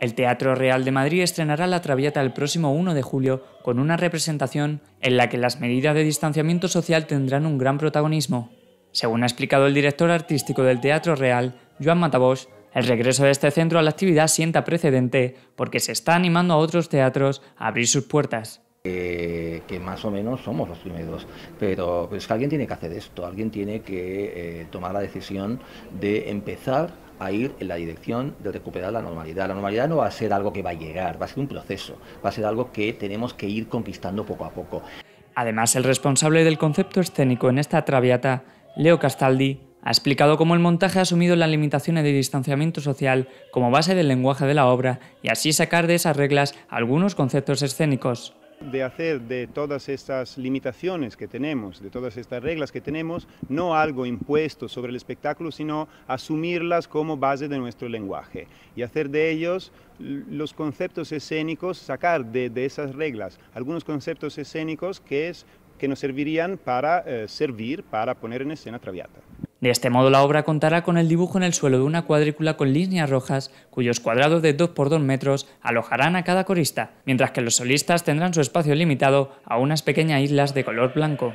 El Teatro Real de Madrid estrenará La Traviata el próximo 1 de julio con una representación en la que las medidas de distanciamiento social tendrán un gran protagonismo. Según ha explicado el director artístico del Teatro Real, Joan Matabosch, el regreso de este centro a la actividad sienta precedente porque se está animando a otros teatros a abrir sus puertas. Eh, que más o menos somos los primeros, pero, que alguien tiene que hacer esto, alguien tiene que eh, tomar la decisión de empezar a ir en la dirección de recuperar la normalidad. La normalidad no va a ser algo que va a llegar, va a ser un proceso, va a ser algo que tenemos que ir conquistando poco a poco. Además, el responsable del concepto escénico en esta traviata, Leo Castaldi, ha explicado cómo el montaje ha asumido las limitaciones de distanciamiento social como base del lenguaje de la obra y así sacar de esas reglas algunos conceptos escénicos de hacer de todas estas limitaciones que tenemos, de todas estas reglas que tenemos, no algo impuesto sobre el espectáculo, sino asumirlas como base de nuestro lenguaje y hacer de ellos los conceptos escénicos, sacar de, esas reglas algunos conceptos escénicos que, nos servirían para eh, servir, para poner en escena Traviata. De este modo la obra contará con el dibujo en el suelo de una cuadrícula con líneas rojas, cuyos cuadrados de 2 por 2 metros alojarán a cada corista, mientras que los solistas tendrán su espacio limitado a unas pequeñas islas de color blanco.